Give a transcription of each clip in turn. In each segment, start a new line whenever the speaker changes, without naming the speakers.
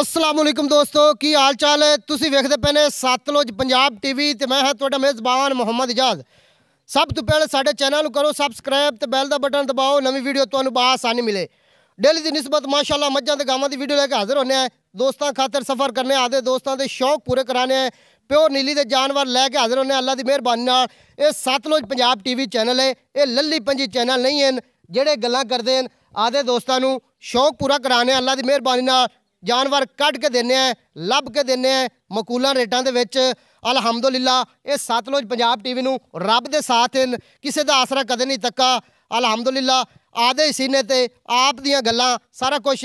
ਅਸਲਾਮੁਅਲੈਕਮ ਦੋਸਤੋ ਕੀ ਹਾਲ ਚਾਲ ਹੈ ਤੁਸੀਂ ਵੇਖਦੇ ਪਏ ਨੇ ਸਤਲੁਜ ਪੰਜਾਬ ਟੀਵੀ ਤੇ ਮੈਂ ਹਾਂ ਤੁਹਾਡਾ ਮੇਜ਼ਬਾਨ ਮੁਹੰਮਦ ਇਜਾਜ਼ ਸਭ ਤੋਂ ਪਹਿਲੇ ਸਾਡੇ ਚੈਨਲ ਨੂੰ ਕਰੋ ਸਬਸਕ੍ਰਾਈਬ ਤੇ ਬੈਲ ਦਾ ਬਟਨ ਦਬਾਓ ਨਵੀਂ ਵੀਡੀਓ ਤੁਹਾਨੂੰ ਬਾਸਾਨੀ ਮਿਲੇ ਡੇਲੀ ਦੀ ਨਿਸਬਤ ਮਾਸ਼ਾਅੱਲਾ ਮੱਝਾਂ ਤੇ ਗਾਵਾਂ ਦੀ ਵੀਡੀਓ ਲੈ ਕੇ ਹਾਜ਼ਰ ਹੋਣੇ ਆ ਦੋਸਤਾਂ ਖਾਤਰ ਸਫ਼ਰ ਕਰਨੇ ਆਦੇ ਦੋਸਤਾਂ ਦੇ ਸ਼ੌਕ ਪੂਰੇ ਕਰਾਣੇ ਆ ਪਿਓਰ ਨੀਲੀ ਦੇ ਜਾਨਵਰ ਲੈ ਕੇ ਹਾਜ਼ਰ ਹੋਣੇ ਅੱਲਾ ਦੀ ਮਿਹਰਬਾਨੀ ਨਾਲ ਇਹ ਸਤਲੁਜ ਪੰਜਾਬ ਟੀਵੀ ਚੈਨਲ ਹੈ ਇਹ ਲੱਲੀ ਪੰਜੀ ਚੈਨਲ ਨਹੀਂ ਹਨ ਜਿਹੜੇ ਗੱਲਾਂ ਕਰਦੇ ਹਨ ਆਦੇ ਦੋਸਤਾਂ ਨੂੰ ਸ਼ੌਕ ਪੂਰਾ ਕਰਾਣੇ ਅੱਲਾ ਦੀ ਮਿਹਰਬਾਨੀ ਨਾਲ ਜਾਨਵਰ ਕੱਢ ਕੇ ਦਿੰਨੇ ਆ ਲੱਭ ਕੇ ਦਿੰਨੇ ਆ ਮਕੂਲਾ ਰੇਟਾਂ ਦੇ ਵਿੱਚ ਅਲਹਮਦੁਲਿਲਾ ਇਹ ਸਤਲੁਜ ਪੰਜਾਬ ਟੀਵੀ ਨੂੰ ਰੱਬ ਦੇ ਸਾਥ ਹਨ ਕਿਸੇ ਦਾ ਆਸਰਾ ਕਦੇ ਨਹੀਂ ਤੱਕਾ ਅਲਹਮਦੁਲਿਲਾ ਆਦੇ ਸੀਨੇ ਤੇ ਆਪ ਦੀਆਂ ਗੱਲਾਂ ਸਾਰਾ ਕੁਝ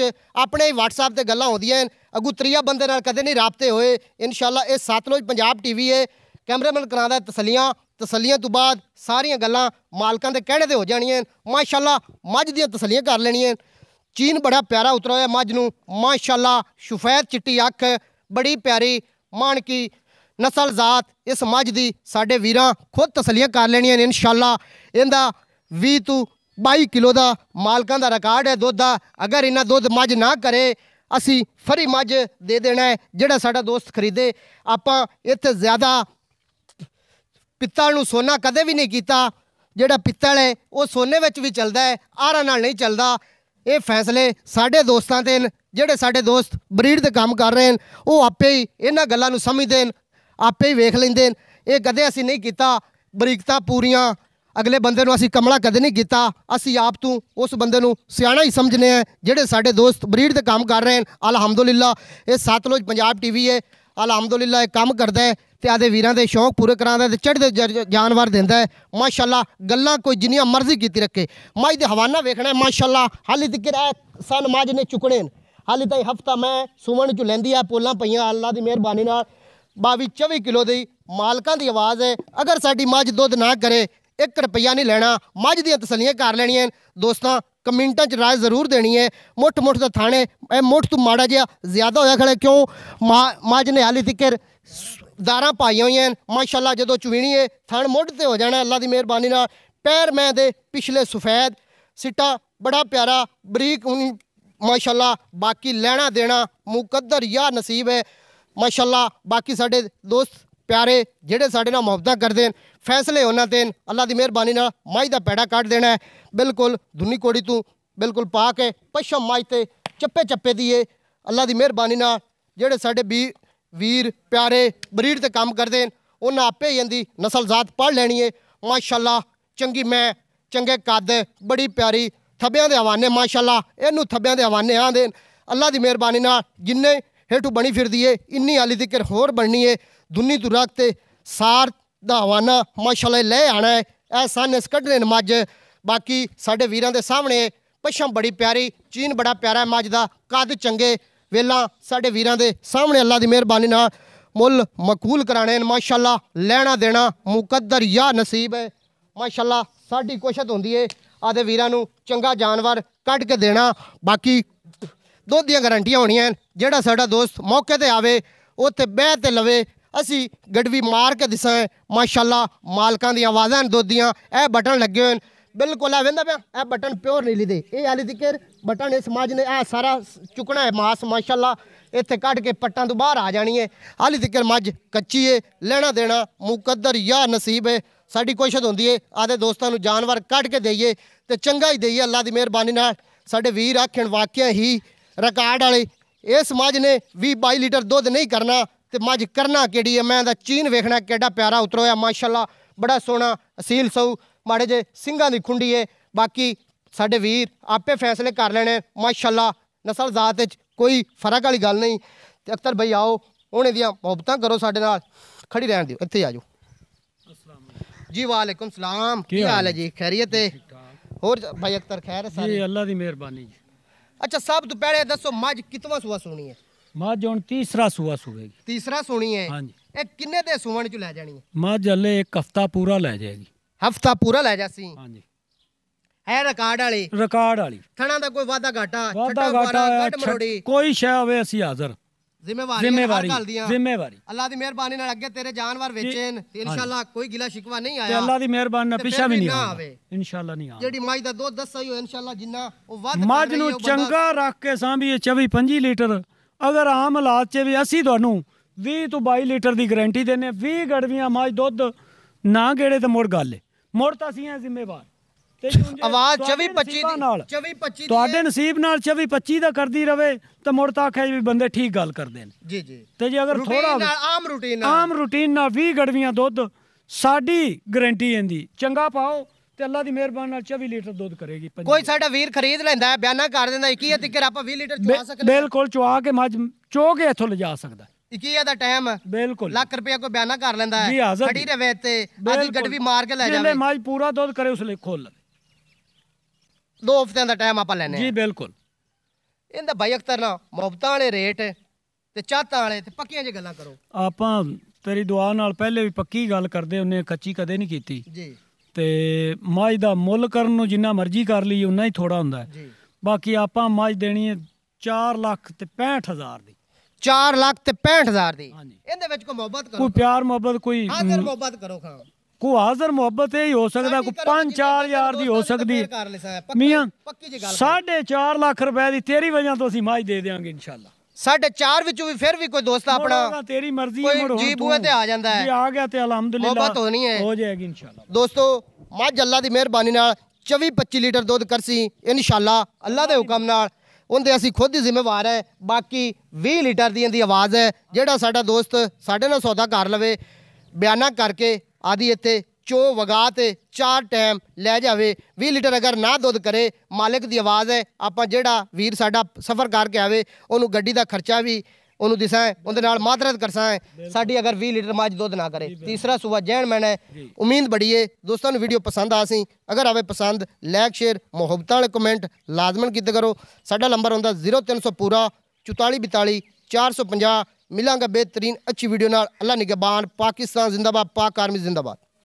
ਆਪਣੇ ਹੀ WhatsApp ਤੇ ਗੱਲਾਂ ਹੁੰਦੀਆਂ ਹਨ ਅਗੂ ਤਰੀਆ ਬੰਦੇ ਨਾਲ ਕਦੇ ਨਹੀਂ ਰਾਪਤੇ ਹੋਏ ਇਨਸ਼ਾਅੱਲਾ ਇਹ ਸਤਲੁਜ ਪੰਜਾਬ ਟੀਵੀ ਹੈ ਕੈਮਰਾਮੈਨ ਕਰਾਂਦਾ ਤਸਲੀਆਂ ਤਸਲੀਆਂ ਤੋਂ ਬਾਅਦ ਸਾਰੀਆਂ ਗੱਲਾਂ ਮਾਲਕਾਂ ਦੇ ਕਹਿਣੇ ਤੇ ਹੋ ਜਾਣੀਆਂ ਮਾਸ਼ਾਅੱਲਾ ਮੱਝ ਦੀਆਂ ਤਸਲੀਆਂ ਕਰ ਲੈਣੀਆਂ ਚੀਨ ਬੜਾ ਪਿਆਰਾ ਉਤਰਾ ਹੋਇਆ ਮੱਝ ਨੂੰ ਮਾਸ਼ਾਅੱਲਾ ਸ਼ਫੈਦ ਚਿੱਟੀ ਅੱਖ ਬੜੀ ਪਿਆਰੀ ਮਾਨਕੀ ਨਸਲ ਜ਼ਾਤ ਇਸ ਮੱਝ ਦੀ ਸਾਡੇ ਵੀਰਾਂ ਖੁਦ ਤਸਲੀਆਂ ਕਰ ਲੈਣੀਆਂ ਨੇ ਇਨਸ਼ਾਅੱਲਾ ਇਹਦਾ 20 ਤੋਂ 22 ਕਿਲੋ ਦਾ ਮਾਲਕਾਂ ਦਾ ਰਿਕਾਰਡ ਹੈ ਦੁੱਧ ਦਾ ਅਗਰ ਇਹਨਾਂ ਦੁੱਧ ਮੱਝ ਨਾ ਕਰੇ ਅਸੀਂ ਫਰੀ ਮੱਝ ਦੇ ਦੇਣਾ ਹੈ ਜਿਹੜਾ ਸਾਡਾ ਦੋਸਤ ਖਰੀਦੇ ਆਪਾਂ ਇੱਥੇ ਜ਼ਿਆਦਾ ਪਿੱਤਲ ਨੂੰ ਸੋਨਾ ਕਦੇ ਵੀ ਨਹੀਂ ਕੀਤਾ ਜਿਹੜਾ ਪਿੱਤਲ ਹੈ ਉਹ ਸੋਨੇ ਵਿੱਚ ਵੀ ਚੱਲਦਾ ਹੈ ਆਰਾ ਨਾਲ ਨਹੀਂ ਚੱਲਦਾ ਇਹ ਫੈਸਲੇ ਸਾਡੇ ਦੋਸਤਾਂ ਤੇ ਜਿਹੜੇ ਸਾਡੇ ਦੋਸਤ ਬਰੀਡ ਤੇ ਕੰਮ ਕਰ ਰਹੇ ਨੇ ਉਹ ਆਪੇ ਹੀ ਇਹਨਾਂ ਗੱਲਾਂ ਨੂੰ ਸਮਝਦੇ ਨੇ ਆਪੇ ਹੀ ਵੇਖ ਲੈਂਦੇ ਨੇ ਇਹ ਕਦੇ ਅਸੀਂ ਨਹੀਂ ਕੀਤਾ ਬਰੀਕਤਾ ਪੂਰੀਆਂ ਅਗਲੇ ਬੰਦੇ ਨੂੰ ਅਸੀਂ ਕਮਲਾ ਕਦੇ ਨਹੀਂ ਕੀਤਾ ਅਸੀਂ ਆਪ ਤੋਂ ਉਸ ਬੰਦੇ ਨੂੰ ਸਿਆਣਾ ਹੀ ਸਮਝਨੇ ਆ ਜਿਹੜੇ ਸਾਡੇ ਦੋਸਤ ਬਰੀਡ ਤੇ ਕੰਮ ਕਰ ਰਹੇ ਨੇ ਅਲਹਮਦੁਲਿਲਾ ਇਹ ਸਤਲੁਜ ਪੰਜਾਬ ਟੀਵੀ ਹੈ ਅਲਹਮਦੁਲਿਲਾ ਕੰਮ ਕਰਦਾ ਹੈ ਤੇ ਆਦੇ ਵੀਰਾਂ ਦੇ ਸ਼ੌਂਕ ਪੂਰੇ ਕਰਾਉਂਦਾ ਤੇ ਚੜ੍ਹਦੇ ਜਾਨਵਰ ਦਿੰਦਾ ਹੈ ਮਾਸ਼ਾਅੱਲਾ ਗੱਲਾਂ ਕੋਈ ਜਿੰਨੀਆਂ ਮਰਜ਼ੀ ਕੀਤੀ ਰੱਖੇ ਮਾਜ ਦੇ ਹਵਾਨਾ ਵੇਖਣਾ ਹੈ ਮਾਸ਼ਾਅੱਲਾ ਹਾਲੀ ਤੱਕ ਇਹ ਸਨ ਮਾਜ ਨੇ ਚੁਕਣੇ ਹਾਲੀ ਤਾਈ ਹਫਤਾ ਮੈਂ ਸੁਵਣ ਚ ਲੈਂਦੀ ਆ ਪੋਲਾਂ ਪਈਆਂ ਅੱਲਾ ਦੀ ਮਿਹਰਬਾਨੀ ਨਾਲ 22 24 ਕਿਲੋ ਦੀ ਮਾਲਕਾਂ ਦੀ ਆਵਾਜ਼ ਹੈ ਅਗਰ ਸਾਡੀ ਮੱਝ ਦੁੱਧ ਨਾ ਕਰੇ 1 ਰੁਪਿਆ ਨਹੀਂ ਲੈਣਾ ਮੱਝ ਦੀਆਂ ਤਸਲੀਆਂ ਕਰ ਲੈਣੀਆਂ ਦੋਸਤਾਂ ਕਮੈਂਟਾਂ 'ਚ ਰਾਏ ਜ਼ਰੂਰ ਦੇਣੀ ਹੈ ਮੁੱਠ ਮੁੱਠ ਦਾ ਥਾਣੇ ਇਹ ਮੁੱਠ ਤੋਂ ਮਾੜਾ ਗਿਆ ਜ਼ਿਆਦਾ ਹੋਇਆ ਖੜਾ ਕਿਉਂ ਮਾਜ ਨੇ ਹਾਲੀ ਤਿੱਕਰ ਦਾਰਾਂ ਪਾਈਆਂ ਹੋਈਆਂ ਮਾਸ਼ਾਅੱਲਾ ਜਦੋਂ ਹੈ ਥਣ ਮੁੱਢ ਤੇ ਹੋ ਜਾਣਾ ਅੱਲਾ ਦੀ ਮਿਹਰਬਾਨੀ ਨਾਲ ਪੈਰ ਮੈਂ ਦੇ ਪਿਛਲੇ ਸਫੈਦ ਸਿੱਟਾ ਬੜਾ ਪਿਆਰਾ ਬਰੀਕ ਮਾਸ਼ਾਅੱਲਾ ਬਾਕੀ ਲੈਣਾ ਦੇਣਾ ਮੁਕੱਦਰ ਯਾ ਨਸੀਬ ਹੈ ਮਾਸ਼ਾਅੱਲਾ ਬਾਕੀ ਸਾਡੇ ਦੋਸਤ ਪਿਆਰੇ ਜਿਹੜੇ ਸਾਡੇ ਨਾਲ ਮੁਹੱਬਤ ਕਰਦੇ ਨੇ ਫੈਸਲੇ ਉਹਨਾਂ ਤੇ ਅੱਲਾ ਦੀ ਮਿਹਰਬਾਨੀ ਨਾਲ ਮਾਈ ਦਾ ਪੈੜਾ ਕੱਢ ਦੇਣਾ ਹੈ ਬਿਲਕੁਲ ਦੁਨੀ ਕੋੜੀ ਤੂੰ ਬਿਲਕੁਲ ਪਾਕ ਹੈ ਪਸ਼ਮ ਮਾਈ ਤੇ ਚੱਪੇ ਚੱਪੇ ਦੀ ਏ ਅੱਲਾ ਦੀ ਮਿਹਰਬਾਨੀ ਨਾਲ ਜਿਹੜੇ ਸਾਡੇ ਵੀ ਵੀਰ ਪਿਆਰੇ ਬਰੀਡ ਤੇ ਕੰਮ ਕਰਦੇ ਨੇ ਉਹਨਾਂ ਆਪੇ ਹੀ ਇਹਦੀ ਨਸਲ ਜ਼ਾਤ ਪੜ ਲੈਣੀ ਏ ਮਾਸ਼ਾਅੱਲਾ ਚੰਗੀ ਮੈਂ ਚੰਗੇ ਕੱਦ ਬੜੀ ਪਿਆਰੀ ਥੱਬਿਆਂ ਦੇ ਹਵਾਨੇ ਮਾਸ਼ਾਅੱਲਾ ਇਹਨੂੰ ਥੱਬਿਆਂ ਦੇ ਹਵਾਨੇ ਆਂਦੇ ਅੱਲਾ ਦੀ ਮਿਹਰਬਾਨੀ ਨਾਲ ਜਿੰਨੇ ਹੇਠੂ ਬਣੀ ਫਿਰਦੀ ਏ ਇੰਨੀ ਹਾਲੀ ਤੱਕ ਹੋਰ ਬਣਨੀ ਏ ਦੁਨੀ ਦੁਰਖ ਤੇ ਸਾਰ ਦਾ ਹਵਾਨਾ ਮਾਸ਼ਾਅੱਲਾ ਲੈ ਆਣਾ ਹੈ ਇਹ ਸਨ ਇਸ ਨਮਾਜ਼ ਬਾਕੀ ਸਾਡੇ ਵੀਰਾਂ ਦੇ ਸਾਹਮਣੇ ਪਛਮ ਬੜੀ ਪਿਆਰੀ ਚੀਨ ਬੜਾ ਪਿਆਰਾ ਮਾਜ ਦਾ ਕੱਦ ਚੰਗੇ ਵੇਲਾ ਸਾਡੇ ਵੀਰਾਂ ਦੇ ਸਾਹਮਣੇ ਅੱਲਾ ਦੀ ਮਿਹਰਬਾਨੀ ਨਾਲ ਮੁੱਲ ਮਕੂਲ ਕਰਾਣੇ ਨੇ ਮਾਸ਼ਾਅੱਲਾ ਲੈਣਾ ਦੇਣਾ ਮੁਕੱਦਰ ਯਾ ਨਸੀਬ ਹੈ ਮਾਸ਼ਾਅੱਲਾ ਸਾਡੀ ਕੋਸ਼ਿਸ਼ ਹੁੰਦੀ ਹੈ ਆਦੇ ਵੀਰਾਂ ਨੂੰ ਚੰਗਾ ਜਾਨਵਰ ਕੱਢ ਕੇ ਦੇਣਾ ਬਾਕੀ ਦੁੱਧ ਦੀਆਂ ਗਾਰੰਟੀਆਂ ਹੋਣੀਆਂ ਜਿਹੜਾ ਸਾਡਾ ਦੋਸਤ ਮੌਕੇ ਤੇ ਆਵੇ ਉੱਥੇ ਬਹਿ ਤੇ ਲਵੇ ਅਸੀਂ ਗੜਵੀ ਮਾਰ ਕੇ ਦਿਸਾਂ ਮਾਸ਼ਾਅੱਲਾ ਮਾਲਕਾਂ ਦੀਆਂ ਆਵਾਜ਼ਾਂ ਦੋਦੀਆਂ ਇਹ ਬਟਨ ਲੱਗੇ ਹੋਏ ਬਿਲਕੁਲ ਆ ਵੇਂਦਾ ਪਿਆ ਇਹ ਬਟਨ ਪਿਓਰ ਨਹੀਂ ਲੀਦੇ ਇਹ ਵਾਲੀ ਜ਼ਿਕਰ ਬਟਨ ਇਸ ਸਮਾਜ ਨੇ ਇਹ ਸਾਰਾ ਚੁਕਣਾ ਹੈ ਮਾਸ ਮਾਸ਼ਾਅੱਲਾ ਇੱਥੇ ਕੱਢ ਕੇ ਪੱਟਾਂ ਤੋਂ ਬਾਹਰ ਆ ਜਾਣੀ ਹੈ ਹਾਲੇ ਜ਼ਿਕਰ ਮੱਝ ਕੱਚੀ ਹੈ ਲੈਣਾ ਦੇਣਾ ਮੁਕੱਦਰ ਯਾ ਨਸੀਬ ਹੈ ਸਾਡੀ ਕੋਸ਼ਿਸ਼ ਹੁੰਦੀ ਹੈ ਆਦੇ ਦੋਸਤਾਂ ਨੂੰ ਜਾਨਵਰ ਕੱਢ ਕੇ ਦੇਈਏ ਤੇ ਚੰਗਾ ਹੀ ਦੇਈਏ ਅੱਲਾ ਦੀ ਮਿਹਰਬਾਨੀ ਨਾਲ ਸਾਡੇ ਵੀਰ ਆਖਣ ਵਾਕਿਆ ਹੀ ਰਿਕਾਰਡ ਵਾਲੇ ਇਹ ਸਮਾਜ ਨੇ 20 22 ਲੀਟਰ ਦੁੱਧ ਨਹੀਂ ਕਰਨਾ ਤੇ ਮੱਝ ਕਰਨਾ ਕਿਹੜੀ ਹੈ ਮੈਂ ਦਾ ਚੀਨ ਵੇਖਣਾ ਕਿੱਡਾ ਪਿਆਰਾ ਉਤਰੋਇਆ ਮਾਸ਼ਾਅੱਲਾ ਬੜਾ ਸੋਹਣਾ ਅਸੀਲ ਸੌ ਮਾੜੇ ਜੇ ਸਿੰਘਾਂ ਦੀ ਖੁੰਡੀ ਹੈ ਬਾਕੀ ਸਾਡੇ ਵੀਰ ਆਪੇ ਫੈਸਲੇ ਕਰ ਲੈਣੇ ਮਾਸ਼ਾਅੱਲਾ ਨਸਲ ਜ਼ਾਤ ਵਿੱਚ ਕੋਈ ਫਰਕ ਵਾਲੀ ਗੱਲ ਨਹੀਂ ਤੇ ਅਕਤਰ ਭਾਈ ਆਓ ਉਹਨੇ ਦੀਆਂ ਮੁਹੱਬਤਾਂ ਕਰੋ ਸਾਡੇ ਨਾਲ ਖੜੀ ਰਹਿਣ ਦਿਓ ਇੱਥੇ ਆ ਜਾਓ ਜੀ ਵਾਲੇਕੁਮ ਸਲਾਮ ਕੀ ਹਾਲ ਹੈ ਜੀ ਖੈਰੀਅਤ ਹੈ ਹੋਰ ਭਾਈ ਅਕਤਰ ਖੈਰ ਹੈ ਸਾਰੇ ਜੀ ਅੱਲਾ
ਦੀ ਮਿਹਰਬਾਨੀ ਜੀ
ਅੱਛਾ ਸਭ ਤੋਂ ਪਹਿਲੇ ਦੱਸੋ ਮੱਝ ਕਿਤਵਾਂ ਸੁਆ ਸੋਣੀ ਹੈ ਮੱਝ ਹੁਣ ਤੀਸਰਾ ਸੂਆ ਸੂਵੇਗੀ ਤੀਸਰਾ ਸੋਣੀ ਹੈ ਹਾਂਜੀ ਇਹ ਕਿੰਨੇ ਦੇ ਸੂਵਣ ਚ ਲੈ ਜਾਣੀ ਹੈ
ਮੱਝ ਹਲੇ ਇੱਕ ਹਫਤਾ ਪੂਰਾ ਲੈ ਜਾਏਗੀ
ਹਫਤਾ ਪੂਰਾ ਲੈ ਜਾਸੀ ਹਾਂਜੀ ਹੈ ਰਿਕਾਰਡ ਵਾਲੀ ਰਿਕਾਰਡ ਵਾਲੀ ਥਣਾ ਦਾ ਕੋਈ ਵਾਦਾ ਘਾਟਾ ਵਾਦਾ ਘਾਟਾ ਕੋਈ ਸ਼ੈ
ਹੋਵੇ ਅਸੀਂ ਹਾਜ਼ਰ
ਜ਼ਿੰਮੇਵਾਰੀ ਜ਼ਿੰਮੇਵਾਰੀ ਅੱਲਾ ਦੀ ਮਿਹਰਬਾਨੀ ਨਾਲ ਅੱਗੇ ਤੇਰੇ ਜਾਨਵਰ ਵੇਚੇਨ ਤੇ ਇਨਸ਼ਾਅੱਲਾ ਕੋਈ ਗਿਲਾ ਸ਼ਿਕਵਾ ਨਹੀਂ ਆਇਆ ਤੇ ਅੱਲਾ ਦੀ ਮਿਹਰਬਾਨੀ ਨਾਲ ਪਿਛਾ ਵੀ ਨਹੀਂ ਆਵੇ ਇਨਸ਼ਾਅੱਲਾ ਨਹੀਂ ਆਵੇ ਜਿਹੜੀ ਮਾਈ ਦਾ ਦੁੱਧ ਦੱਸਾਈ ਹੋ ਇਨਸ਼ਾਅੱਲਾ ਜਿੰਨਾ ਉਹ ਵੱਧ ਮੱਝ ਨੂੰ ਚੰਗਾ
ਰੱਖ ਕੇ ਸਾਂਭੀਏ 24 25 ਲੀਟਰ ਅਗਰ ਆਮ ਹਾਲਾਤ 'ਚ ਵੀ ਅਸੀਂ ਤੁਹਾਨੂੰ 20 ਤੋਂ 22 ਲੀਟਰ ਦੀ ਗਾਰੰਟੀ ਦਿੰਨੇ 20 ਗੜਵੀਆਂ ਮਾਜ ਦੁੱਧ ਨਾ ਗੇੜੇ ਤੇ ਮੁੜ ਗੱਲ ਮੁੜ ਤਾਂ ਅਸੀਂ ਆ ਜ਼ਿੰਮੇਵਾਰ ਆਵਾਜ਼ 24 25 24
25 ਤੁਹਾਡੇ
ਨਸੀਬ ਨਾਲ 24 25 ਦਾ ਕਰਦੀ ਰਵੇ ਤਾਂ ਮੁੜ ਤਾਂ ਆਖਿਆ ਵੀ ਬੰਦੇ ਠੀਕ ਗੱਲ ਕਰਦੇ ਨੇ ਜੀ ਜੀ ਤੇ ਜੇ ਅਗਰ ਥੋੜਾ ਆਮ ਰੂਟੀਨ ਨਾਲ ਆਮ ਰੂਟੀਨ ਨਾਲ 20 ਗੜਵੀਆਂ ਦੁੱਧ ਸਾਡੀ ਗਾਰੰਟੀ ਇੰਦੀ ਚੰਗਾ ਪਾਓ ਤੇ ਅੱਲਾ ਦੀ ਮਿਹਰਬਾਨੀ ਨਾਲ 24 ਲੀਟਰ ਦੁੱਧ ਕਰੇਗੀ ਕੋਈ
ਸਾਡਾ ਵੀਰ ਖਰੀਦ ਲੈਂਦਾ ਹੈ ਬਿਆਨਾ ਕਰ ਦਿੰਦਾ 21 ਤਿੱਕਰ ਆਪਾਂ 20 ਲੀਟਰ ਚੁਆ ਸਕਦੇ
ਬਿਲਕੁਲ ਚੁਆ ਕੇ ਮੱਝ ਚੋ ਕੇ ਇੱਥੋਂ ਲਿਜਾ ਸਕਦਾ
21 ਦਾ ਟਾਈਮ ਬਿਲਕੁਲ ਲੱਖ ਰੁਪਏ ਕੋਈ ਬਿਆਨਾ ਕਰ ਲੈਂਦਾ ਹੈ ਖੜੀ ਰਵੇ ਤੇ ਆਦੀ ਬਿਲਕੁਲ। ਗੱਡਵੀ ਮਾਰ ਕੇ ਲੈ ਜਿਵੇਂ ਜਾਵੇ ਮੱਝ ਪੂਰਾ ਦੁੱਧ ਕਰੇ ਉਸ ਲਈ ਖੋਲ ਲਵੇ ਦੋ ਹਫ਼ਤਿਆਂ ਦਾ ਟਾਈਮ ਆਪਾਂ ਲੈਨੇ ਜੀ ਬਿਲਕੁਲ ਇਹਦਾ ਬਾਈ ਅਖਤਰ ਨਾਲ ਮੁਹਬਤਾਂ ਵਾਲੇ ਰੇਟ ਤੇ ਚਾਹਤਾਂ ਵਾਲੇ ਤੇ ਪੱਕੀਆਂ ਜੇ ਗੱਲਾਂ ਕਰੋ
ਆਪਾਂ ਤੇਰੀ ਦੁਆ ਨਾਲ ਪਹਿਲੇ ਵੀ ਪੱਕੀ ਗੱਲ ਕਰਦੇ ਉਹਨੇ ਕੱਚੀ ਕਦੇ ਨਹੀਂ ਕੀਤੀ ਜੀ ਤੇ ਮੱਝ ਦਾ ਮੁੱਲ ਕਰਨ ਨੂੰ ਜਿੰਨਾ ਮਰਜ਼ੀ ਕਰ ਲਈ ਉਨਾ ਹੀ ਥੋੜਾ ਹੁੰਦਾ ਹੈ ਬਾਕੀ ਆਪਾਂ ਮੱਝ ਦੇਣੀ ਹੈ 4 ਲੱਖ ਤੇ 65000 ਦੀ 4 ਲੱਖ ਤੇ 65000 ਦੀ
ਇਹਦੇ ਵਿੱਚ ਕੋਈ ਮੁਹੱਬਤ ਕਰੋ ਕੋਈ ਪਿਆਰ ਮੁਹੱਬਤ ਕੋਈ ਹਾਜ਼ਰ ਮੁਹੱਬਤ ਕਰੋ ਖਾਂ
ਕੋ ਹਾਜ਼ਰ ਮੁਹੱਬਤ ਇਹ ਹੋ ਸਕਦਾ ਕੋ 5-4000 ਦੀ ਹੋ ਸਕਦੀ ਮੀਆਂ ਪੱਕੀ ਜੀ ਗੱਲ 4.5 ਲੱਖ ਰੁਪਏ ਦੀ ਤੇਰੀ ਵਜ੍ਹਾ ਤੋਂ ਅਸੀਂ ਮਾਝ ਦੇ ਦੇਵਾਂਗੇ ਇਨਸ਼ਾਅੱਲਾ
ਸਾਡੇ 4 ਵਿੱਚੋਂ ਵੀ ਫਿਰ ਵੀ ਕੋਈ ਦੋਸਤ ਆਪਣਾ ਤੇਰੀ ਮਰਜ਼ੀ ਹੈ ਮੜੋ ਜੀ ਬੂਏ ਤੇ ਆ ਜਾਂਦਾ ਹੈ ਜੀ ਆ ਗਿਆ ਤੇ ਅਲਹਮਦੁਲਿਲਾ ਹੋ ਹੋਣੀ ਹੈ ਹੋ ਜਾਏਗੀ ਇਨਸ਼ਾਅੱਲਾ ਦੋਸਤੋ ਮੱਝ ਅੱਲਾ ਦੀ ਮਿਹਰਬਾਨੀ ਨਾਲ 24 25 ਲੀਟਰ ਦੁੱਧ ਕਰਸੀ ਇਨਸ਼ਾਅੱਲਾ ਅੱਲਾ ਦੇ ਹੁਕਮ ਨਾਲ ਉਹਦੇ ਅਸੀਂ ਖੁਦ ਹੀ ਜ਼ਿੰਮੇਵਾਰ ਹੈ ਬਾਕੀ 20 ਲੀਟਰ ਦੀ ਇਹਦੀ ਆਵਾਜ਼ ਹੈ ਜਿਹੜਾ ਸਾਡਾ ਦੋਸਤ ਸਾਡੇ ਨਾਲ ਸੌਦਾ ਕਰ ਲਵੇ ਬਿਆਨਾ ਕਰਕੇ ਆਦੀ ਇੱਥੇ ਚੋ ਵਗਾ ਤੇ ਚਾਰ ਟਾਈਮ ਲੈ ਜਾਵੇ 20 ਲੀਟਰ ਅਗਰ ਨਾ ਦੁੱਧ ਕਰੇ ਮਾਲਕ ਦੀ ਆਵਾਜ਼ ਹੈ ਆਪਾਂ ਜਿਹੜਾ ਵੀਰ ਸਾਡਾ ਸਫ਼ਰ ਕਰਕੇ ਆਵੇ ਉਹਨੂੰ ਗੱਡੀ ਦਾ ਖਰਚਾ ਵੀ ਉਹਨੂੰ ਦਿਸਾਂ ਉਹਦੇ ਨਾਲ ਮਾਤਰਤ ਕਰਸਾਂ ਸਾਡੀ ਅਗਰ 20 ਲੀਟਰ ਮਾਜ ਦੁੱਧ ਨਾ ਕਰੇ ਤੀਸਰਾ ਸੁਬਾ ਜੈਨ ਮੈਨ ਹੈ ਉਮੀਦ ਬੜੀਏ ਦੋਸਤਾਂ ਨੂੰ ਵੀਡੀਓ ਪਸੰਦ ਆ ਸੀ ਅਗਰ ਆਵੇ ਪਸੰਦ ਲਾਈਕ ਸ਼ੇਅਰ ਮੁਹੱਬਤਾਂ ਵਾਲੇ ਕਮੈਂਟ ਲਾਜ਼ਮਨ ਕੀਤੇ ਕਰੋ ਸਾਡਾ ਨੰਬਰ ਹੁੰਦਾ 0300 ਪੂਰਾ 4442 450 ਮਿਲਾਂਗਾ ਬਿਹਤਰੀਨ ਅੱਛੀ ਵੀਡੀਓ ਨਾਲ ਅੱਲਾ ਨਿਗਬਾਨ ਪਾਕਿਸਤਾਨ ਜ਼ਿੰਦਾਬਾਦ ਪਾਕ ਆਰਮੀ ਜ਼ਿੰਦਾਬਾਦ